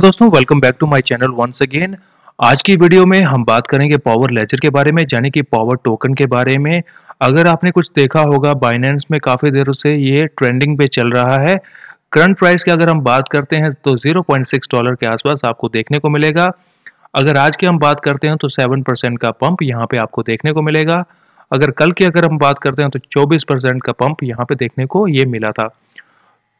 तो दोस्तों welcome back to my channel once again आज की वीडियो में हम बात करेंगे पावर लेजर के बारे में यानी कि पावर टोकन के बारे में अगर आपने कुछ देखा होगा बाइनेंस में काफ़ी देर से ये ट्रेंडिंग पे चल रहा है करंट प्राइस की अगर हम बात करते हैं तो 0.6 डॉलर के आसपास आपको देखने को मिलेगा अगर आज की हम बात करते हैं तो सेवन का पंप यहाँ पे आपको देखने को मिलेगा अगर कल की अगर हम बात करते हैं तो चौबीस का पंप यहाँ पे देखने को ये मिला था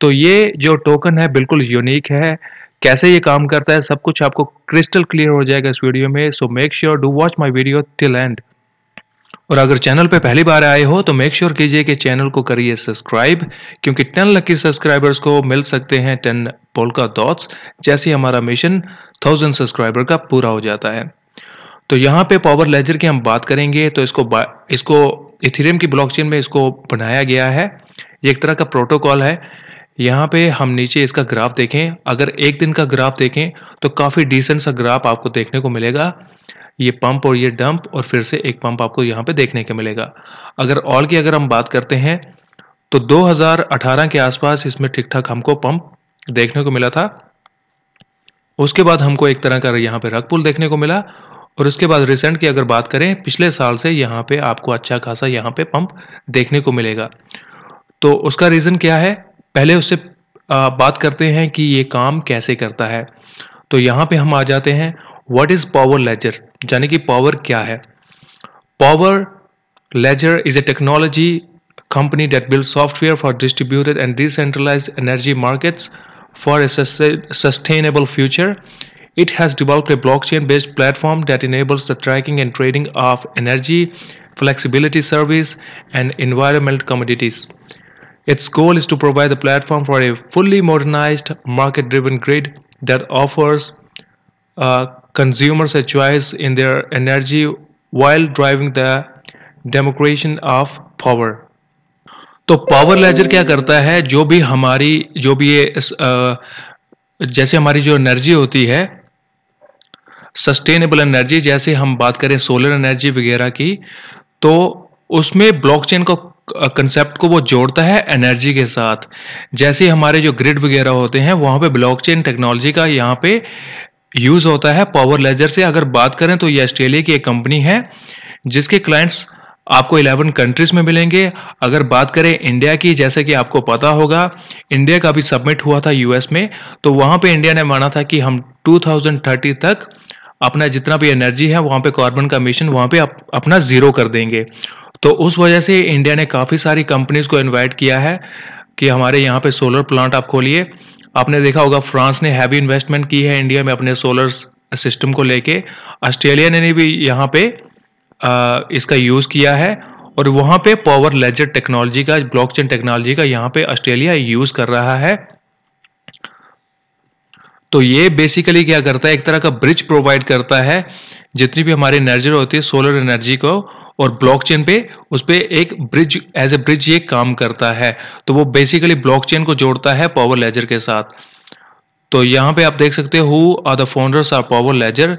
तो ये जो टोकन है बिल्कुल यूनिक है कैसे ये काम करता है सब कुछ आपको क्रिस्टल क्लियर हो जाएगा इस वीडियो में so make sure do watch my video till end और अगर चैनल पे पहली बार आए हो तो मेक श्योर कीजिए कि चैनल को करिए सब्सक्राइब क्योंकि 10 लकी सब्सक्राइबर्स को मिल सकते हैं 10 पोलका डॉट्स जैसे हमारा मिशन 1000 सब्सक्राइबर का पूरा हो जाता है तो यहाँ पे पावर लेजर की हम बात करेंगे तो इसको इसको इथेरियम की ब्लॉकचेन में इसको बनाया गया है ये एक तरह का प्रोटोकॉल है यहाँ पे हम नीचे इसका ग्राफ देखें अगर एक दिन का ग्राफ देखें तो काफ़ी डिसेंट सा ग्राफ आपको देखने को मिलेगा ये पंप और ये डंप और फिर से एक पंप आपको यहाँ पे देखने को मिलेगा अगर ऑल की अगर हम बात करते हैं तो 2018 के आसपास इसमें ठीक ठाक हमको पंप देखने को मिला था उसके बाद हमको एक तरह का यहाँ पे रग पुल देखने को मिला और उसके बाद रिसेंट की अगर बात करें पिछले साल से यहाँ पे आपको अच्छा खासा यहाँ पे पंप देखने को मिलेगा तो उसका रीज़न क्या है पहले उससे बात करते हैं कि ये काम कैसे करता है तो यहाँ पे हम आ जाते हैं व्हाट इज़ पावर लेजर यानी कि पावर क्या है Power Ledger is a technology company that build software for distributed and decentralize energy markets for a sustainable future it has develop a chain based platform that enables the tracking and trading of energy flexibility service and environment commodities Its goal is to provide the platform for a fully modernized, market driven grid that offers uh, consumers a choice in their energy while driving the democratization of power. तो Power Ledger क्या करता है जो भी हमारी जो भी ये जैसे हमारी जो एनर्जी होती है सस्टेनेबल एनर्जी जैसे हम बात करें सोलर एनर्जी वगैरह की तो उसमें ब्लॉकचेन का कंसेप्ट को वो जोड़ता है एनर्जी के साथ जैसे हमारे जो ग्रिड वगैरह होते हैं वहां पे ब्लॉकचेन टेक्नोलॉजी का यहाँ पे यूज़ होता है पावर लेजर से अगर बात करें तो ये ऑस्ट्रेलिया की एक कंपनी है जिसके क्लाइंट्स आपको 11 कंट्रीज में मिलेंगे अगर बात करें इंडिया की जैसे कि आपको पता होगा इंडिया का भी सबमिट हुआ था यूएस में तो वहां पे इंडिया ने माना था कि हम 2030 तक अपना जितना भी एनर्जी है वहां पे कार्बन का मिशन वहां पे अप, अपना ज़ीरो कर देंगे तो उस वजह से इंडिया ने काफ़ी सारी कंपनीज को इन्वाइट किया है कि हमारे यहाँ पे सोलर प्लांट आप खोलिए आपने देखा होगा फ्रांस ने हैवी इन्वेस्टमेंट की है इंडिया में अपने सोलर सिस्टम को लेके ऑस्ट्रेलिया ने भी यहाँ पे आ, इसका यूज़ किया है और वहाँ पे पावर लेजर टेक्नोलॉजी का ब्लॉकचेन टेक्नोलॉजी का यहाँ पे ऑस्ट्रेलिया यूज़ कर रहा है तो ये बेसिकली क्या करता है एक तरह का ब्रिज प्रोवाइड करता है जितनी भी हमारी एनर्जी होती है सोलर एनर्जी को और ब्लॉकचेन पे उस पर एक ब्रिज एज ए ब्रिज ये काम करता है तो वो बेसिकली ब्लॉकचेन को जोड़ता है पावर लेजर के साथ तो यहाँ पे आप देख सकते हो who are the founders are Power Ledger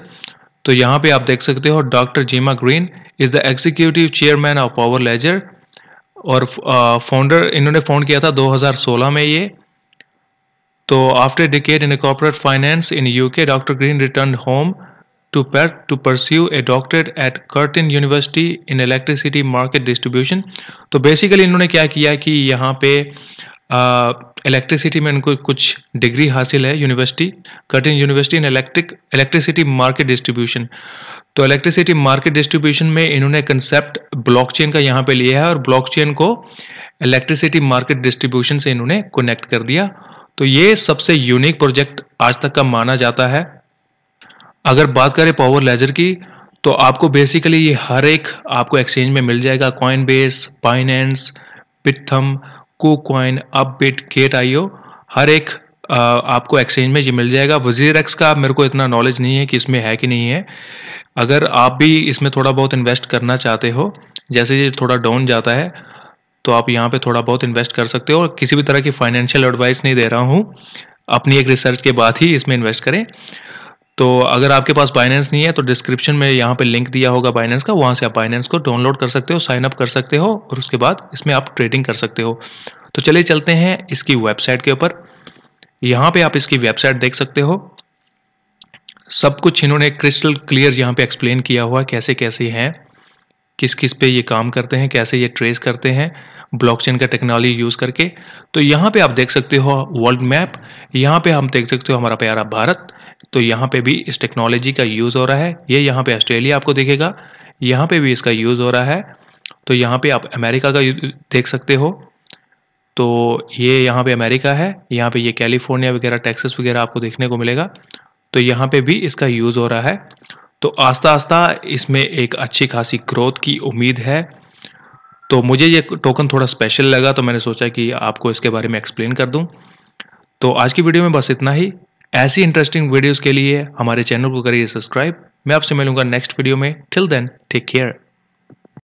तो यहाँ पे आप देख सकते हो doctor Jemma Green is the executive chairman of Power Ledger और फाउंडर इन्होंने फाउंड किया था 2016 में ये तो after decade in corporate finance in UK doctor Green return home to, per- to pursue a doctorate at Curtin University in electricity market distribution. तो basically इन्होंने क्या किया कि यहाँ पे इलेक्ट्रिसिटी में इनको कुछ डिग्री हासिल है university Curtin university in electric electricity market distribution तो इलेक्ट्रिसिटी मार्केट डिस्ट्रीब्यूशन में इन्होंने कंसेप्ट ब्लॉकचेन का यहाँ पे लिया है और ब्लॉकचेन को इलेक्ट्रिसिटी मार्केट डिस्ट्रीब्यूशन से इन्होंने कनेक्ट कर दिया तो ये सबसे यूनिक प्रोजेक्ट आज तक का माना जाता है अगर बात करें पावर लेजर की तो आपको बेसिकली ये हर एक आपको एक्सचेंज में मिल जाएगा coin base Binance Bithumb KuCoin Upbit Gate IO हर एक आपको एक्सचेंज में ये मिल जाएगा वजीर एक्स का मेरे को इतना नॉलेज नहीं है कि इसमें है कि नहीं है अगर आप भी इसमें थोड़ा बहुत इन्वेस्ट करना चाहते हो जैसे ये थोड़ा डाउन जाता है तो आप यहाँ पे थोड़ा बहुत इन्वेस्ट कर सकते हो और किसी भी तरह की फाइनेंशियल एडवाइस नहीं दे रहा हूँ अपनी एक रिसर्च के बाद ही इसमें इन्वेस्ट करें तो अगर आपके पास बाइनेंस नहीं है तो डिस्क्रिप्शन में यहाँ पे लिंक दिया होगा बाइनेंस का वहाँ से आप बाइनेंस को डाउनलोड कर सकते हो साइन अप कर सकते हो और उसके बाद इसमें आप ट्रेडिंग कर सकते हो तो चलिए चलते हैं इसकी वेबसाइट के ऊपर यहाँ पे आप इसकी वेबसाइट देख सकते हो सब कुछ इन्होंने क्रिस्टल क्लियर यहाँ पे एक्सप्लेन किया हुआ कैसे कैसे हैं किस किस पे ये काम करते हैं कैसे ये ट्रेस करते हैं ब्लॉकचेन का टेक्नोलॉजी यूज़ करके तो यहाँ पे आप देख सकते हो वर्ल्ड मैप यहाँ पे हम देख सकते हो हमारा प्यारा भारत तो यहाँ पे भी इस टेक्नोलॉजी का यूज़ हो रहा है ये यह यहाँ पे ऑस्ट्रेलिया आपको देखेगा यहाँ पे भी इसका यूज़ हो रहा है तो यहाँ पे आप अमेरिका का देख सकते हो तो ये यह यहाँ पे अमेरिका है यहाँ पे ये यह कैलिफोर्निया वगैरह टैक्सेस वगैरह आपको देखने को मिलेगा तो यहाँ पे भी इसका यूज़ हो रहा है तो आस्ता आस्ता इसमें एक अच्छी खासी ग्रोथ की उम्मीद है तो मुझे ये टोकन थोड़ा स्पेशल लगा तो मैंने सोचा कि आपको इसके बारे में एक्सप्लेन कर दूँ तो आज की वीडियो में बस इतना ही ऐसी इंटरेस्टिंग वीडियोस के लिए हमारे चैनल को करिए सब्सक्राइब मैं आपसे मिलूंगा नेक्स्ट वीडियो में टिल देन टेक केयर